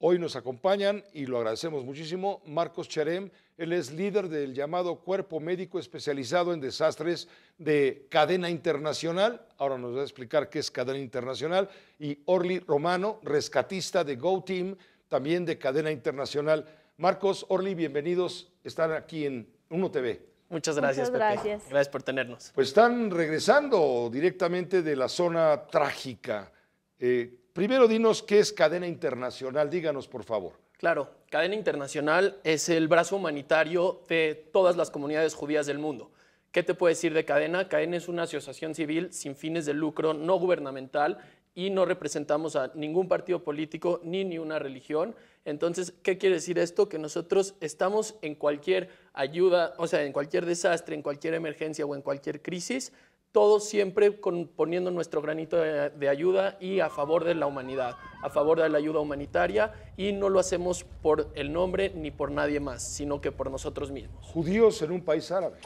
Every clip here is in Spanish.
Hoy nos acompañan, y lo agradecemos muchísimo, Marcos Cherem. él es líder del llamado Cuerpo Médico Especializado en Desastres de Cadena Internacional, ahora nos va a explicar qué es Cadena Internacional, y Orly Romano, rescatista de Go Team, también de Cadena Internacional. Marcos, Orly, bienvenidos, están aquí en Uno TV. Muchas gracias, gracias. gracias por tenernos. Pues están regresando directamente de la zona trágica. Eh, Primero dinos qué es cadena internacional, díganos por favor. Claro, cadena internacional es el brazo humanitario de todas las comunidades judías del mundo. ¿Qué te puede decir de cadena? Cadena es una asociación civil sin fines de lucro, no gubernamental y no representamos a ningún partido político ni ni una religión. Entonces, ¿qué quiere decir esto? Que nosotros estamos en cualquier ayuda, o sea, en cualquier desastre, en cualquier emergencia o en cualquier crisis, todos siempre poniendo nuestro granito de, ayuda y a favor de la humanidad, a favor de la ayuda humanitaria y no lo hacemos por el nombre ni por nadie más, sino que por nosotros mismos. Judíos en un país árabe.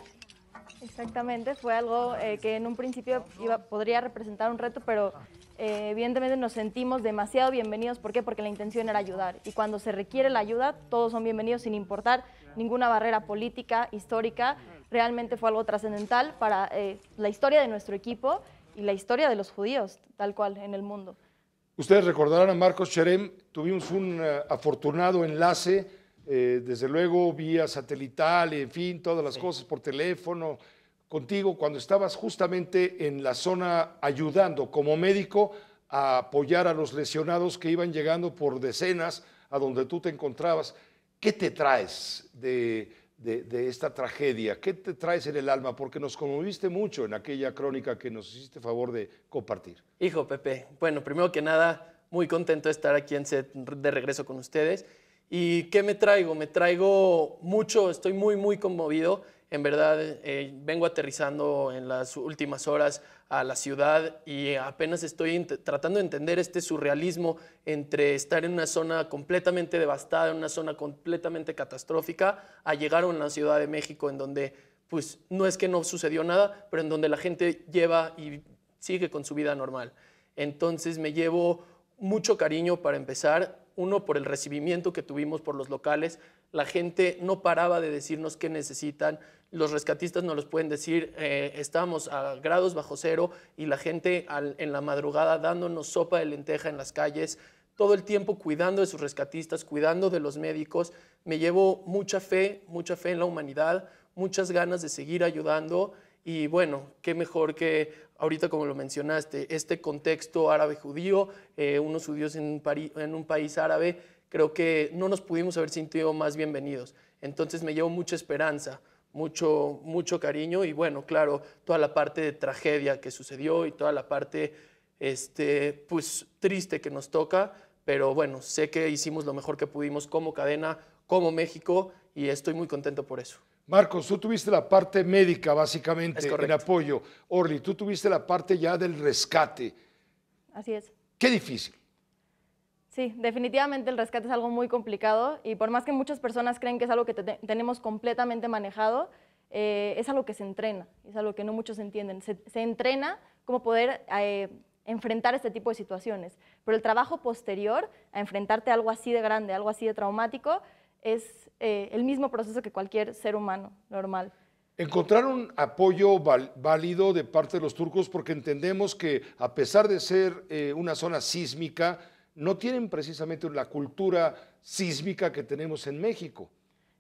Exactamente, fue algo eh, que en un principio iba, podría representar un reto, pero eh, evidentemente nos sentimos demasiado bienvenidos. ¿Por qué? Porque la intención era ayudar. Y cuando se requiere la ayuda, todos son bienvenidos sin importar ninguna barrera política, histórica realmente fue algo trascendental para eh, la historia de nuestro equipo y la historia de los judíos, tal cual, en el mundo. Ustedes recordarán a Marcos Cherem, tuvimos un eh, afortunado enlace, eh, desde luego vía satelital, en fin, todas las cosas por teléfono, contigo, cuando estabas justamente en la zona ayudando como médico a apoyar a los lesionados que iban llegando por decenas a donde tú te encontrabas. ¿Qué te traes de, de, esta tragedia. ¿Qué te traes en el alma? Porque nos conmoviste mucho en aquella crónica que nos hiciste favor de compartir. Hijo, Pepe, bueno, primero que nada, muy contento de estar aquí en set de regreso con ustedes. ¿Y qué me traigo? Me traigo mucho, estoy muy, muy conmovido. En verdad, eh, vengo aterrizando en las últimas horas a la ciudad y apenas estoy tratando de entender este surrealismo entre estar en una zona completamente devastada, en una zona completamente catastrófica, a llegar a una Ciudad de México en donde, pues, no es que no sucedió nada, pero en donde la gente lleva y sigue con su vida normal. Entonces me llevo mucho cariño para empezar, uno por el recibimiento que tuvimos por los locales, la gente no paraba de decirnos qué necesitan, los rescatistas no los pueden decir, eh, estamos a grados bajo cero y la gente en la madrugada dándonos sopa de lenteja en las calles, todo el tiempo cuidando de sus rescatistas, cuidando de los médicos. Me llevo mucha fe, mucha fe en la humanidad, muchas ganas de seguir ayudando y bueno, qué mejor que ahorita como lo mencionaste, este contexto árabe judío, eh, unos judíos en un, en un país árabe, creo que no nos pudimos haber sentido más bienvenidos. Entonces me llevo mucha esperanza mucho, mucho cariño y bueno, claro, toda la parte de tragedia que sucedió y toda la parte este, pues, triste que nos toca, pero bueno, sé que hicimos lo mejor que pudimos como cadena, como México y estoy muy contento por eso. Marcos, tú tuviste la parte médica básicamente, el apoyo. Orly, tú tuviste la parte ya del rescate. Así es. Qué difícil. Sí, definitivamente el rescate es algo muy complicado y por más que muchas personas creen que es algo que tenemos completamente manejado, eh, es algo que se entrena, es algo que no muchos entienden. Se, entrena como poder eh, enfrentar este tipo de situaciones, pero el trabajo posterior a enfrentarte a algo así de grande, algo así de traumático, es eh, el mismo proceso que cualquier ser humano normal. encontrar un apoyo válido de parte de los turcos porque entendemos que a pesar de ser una zona sísmica, no tienen precisamente la cultura sísmica que tenemos en México.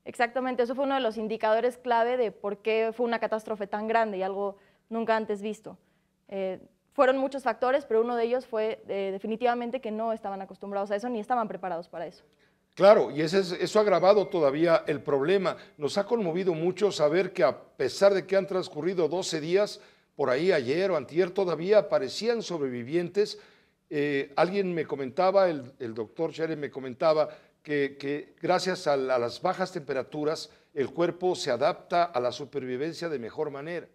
Exactamente, eso fue uno de los indicadores clave de por qué fue una catástrofe tan grande y algo nunca antes visto. Eh, fueron muchos factores, pero uno de ellos fue eh, definitivamente que no estaban acostumbrados a eso ni estaban preparados para eso. Claro, y eso, eso ha agravado todavía el problema. Nos ha conmovido mucho saber que a pesar de que han transcurrido 12 días, por ahí ayer o antier todavía aparecían sobrevivientes eh, alguien me comentaba, el, doctor Cherem me comentaba, que, gracias a, las bajas temperaturas el cuerpo se adapta a la supervivencia de mejor manera.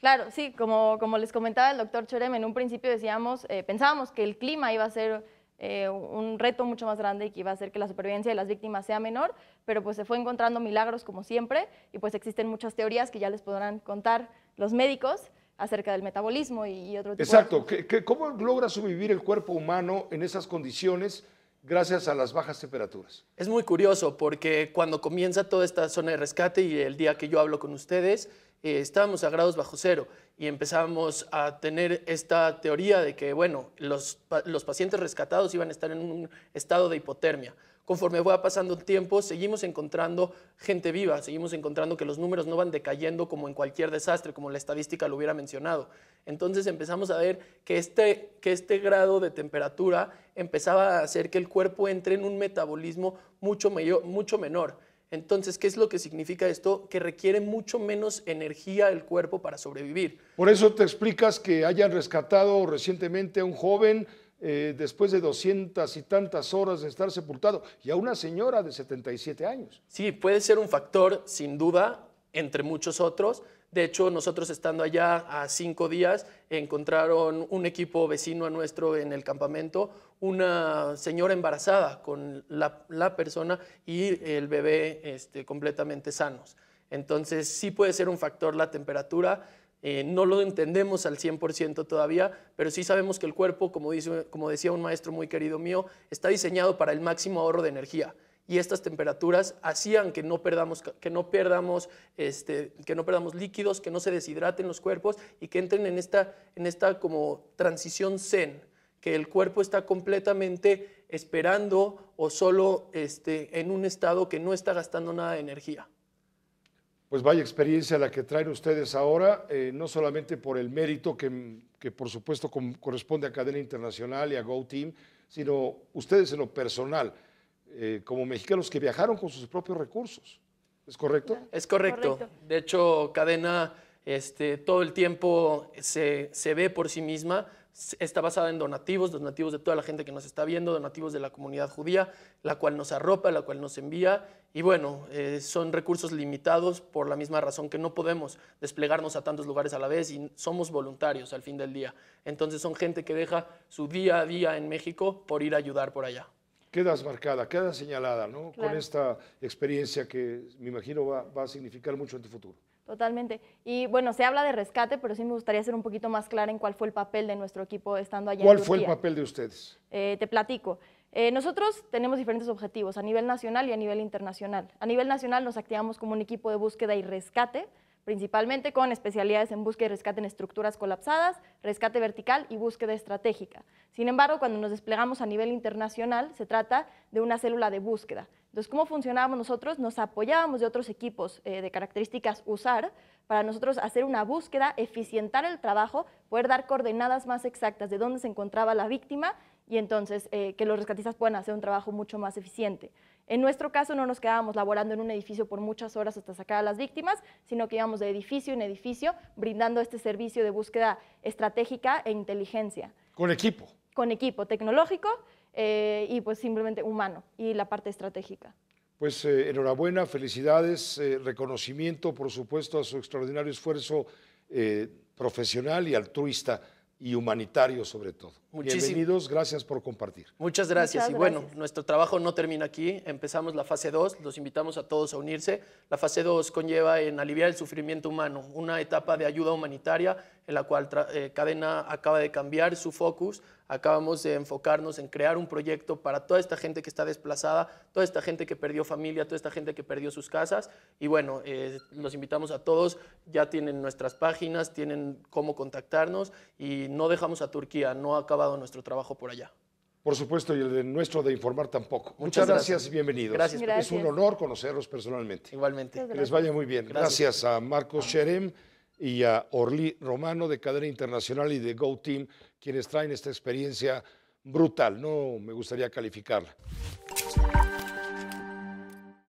Claro, sí, como, les comentaba el doctor Cherem, en un principio eh, pensábamos que el clima iba a ser eh, un reto mucho más grande y que iba a hacer que la supervivencia de las víctimas sea menor, pero pues se fue encontrando milagros como siempre y pues existen muchas teorías que ya les podrán contar los médicos acerca del metabolismo y, otro tipo Exacto. Exacto. ¿Cómo logra sobrevivir el cuerpo humano en esas condiciones gracias a las bajas temperaturas? Es muy curioso porque cuando comienza toda esta zona de rescate y el día que yo hablo con ustedes, eh, estábamos a grados bajo cero y empezamos a tener esta teoría de que, bueno, los, pacientes rescatados iban a estar en un estado de hipotermia. Conforme va pasando el tiempo, seguimos encontrando gente viva, seguimos encontrando que los números no van decayendo como en cualquier desastre, como la estadística lo hubiera mencionado. Entonces empezamos a ver que este, que este grado de temperatura empezaba a hacer que el cuerpo entre en un metabolismo mucho, mucho menor. Entonces, ¿qué es lo que significa esto? Que requiere mucho menos energía el cuerpo para sobrevivir. Por eso te explicas que hayan rescatado recientemente a un joven eh, después de doscientas y tantas horas de estar sepultado y a una señora de 77 años. Sí, puede ser un factor, sin duda, entre muchos otros, de hecho, nosotros estando allá a cinco días, encontraron un equipo vecino a nuestro en el campamento, una señora embarazada con la, persona y el bebé este, completamente sanos. Entonces, sí puede ser un factor la temperatura. Eh, no lo entendemos al 100% todavía, pero sí sabemos que el cuerpo, como, dice, como decía un maestro muy querido mío, está diseñado para el máximo ahorro de energía y estas temperaturas hacían que no perdamos, que no perdamos, este, que no perdamos líquidos, que no se deshidraten los cuerpos y que entren en esta, en esta como transición zen, que el cuerpo está completamente esperando o solo este, en un estado que no está gastando nada de energía. Pues vaya experiencia la que traen ustedes ahora, eh, no solamente por el mérito que, por supuesto corresponde a Cadena Internacional y a Go Team, sino ustedes en lo personal eh, como mexicanos que viajaron con sus propios recursos. ¿Es correcto? Es correcto. De hecho, Cadena este, todo el tiempo se, ve por sí misma, está basada en donativos, donativos de toda la gente que nos está viendo, donativos de la comunidad judía, la cual nos arropa, la cual nos envía. Y bueno, eh, son recursos limitados por la misma razón que no podemos desplegarnos a tantos lugares a la vez y somos voluntarios al fin del día. Entonces son gente que deja su día a día en México por ir a ayudar por allá quedas marcada, quedas señalada, ¿no? Con esta experiencia que me imagino va, a significar mucho en tu futuro. Totalmente. Y bueno, se habla de rescate, pero sí me gustaría ser un poquito más clara en cuál fue el papel de nuestro equipo estando allá. ¿Cuál fue el papel de ustedes? Eh, te platico. Eh, nosotros tenemos diferentes objetivos a nivel nacional y a nivel internacional. A nivel nacional nos activamos como un equipo de búsqueda y rescate principalmente con especialidades en búsqueda y rescate en estructuras colapsadas, rescate vertical y búsqueda estratégica. Sin embargo, cuando nos desplegamos a nivel internacional, se trata de una célula de búsqueda. Entonces, ¿cómo funcionábamos nosotros? Nos apoyábamos de otros equipos eh, de características USAR para nosotros hacer una búsqueda, eficientar el trabajo, poder dar coordenadas más exactas de dónde se encontraba la víctima y entonces eh, que los rescatistas puedan hacer un trabajo mucho más eficiente. En nuestro caso no nos quedábamos laborando en un edificio por muchas horas hasta sacar a las víctimas, sino que íbamos de edificio en edificio brindando este servicio de búsqueda estratégica e inteligencia. Con equipo. Con equipo tecnológico eh, y pues simplemente humano y la parte estratégica. Pues eh, enhorabuena, felicidades, eh, reconocimiento por supuesto a su extraordinario esfuerzo profesional y altruista y humanitario sobre todo. Muchísimo. gracias por compartir. Muchas gracias. y bueno, nuestro trabajo no termina aquí. Empezamos la fase 2, los invitamos a todos a unirse. La fase 2 conlleva en aliviar el sufrimiento humano, una etapa de ayuda humanitaria en la cual eh, Cadena acaba de cambiar su focus acabamos de enfocarnos en crear un proyecto para toda esta gente que está desplazada, toda esta gente que perdió familia, toda esta gente que perdió sus casas. Y bueno, eh, los invitamos a todos, ya tienen nuestras páginas, tienen cómo contactarnos y no dejamos a Turquía, no ha acabado nuestro trabajo por allá. Por supuesto, y el de nuestro de informar tampoco. Muchas, gracias. y bienvenidos. Gracias. Es un honor conocerlos personalmente. Igualmente. les vaya muy bien. Gracias, a Marcos Sherem y a Orly Romano de Cadena Internacional y de Go Team quienes traen esta experiencia brutal. No me gustaría calificarla.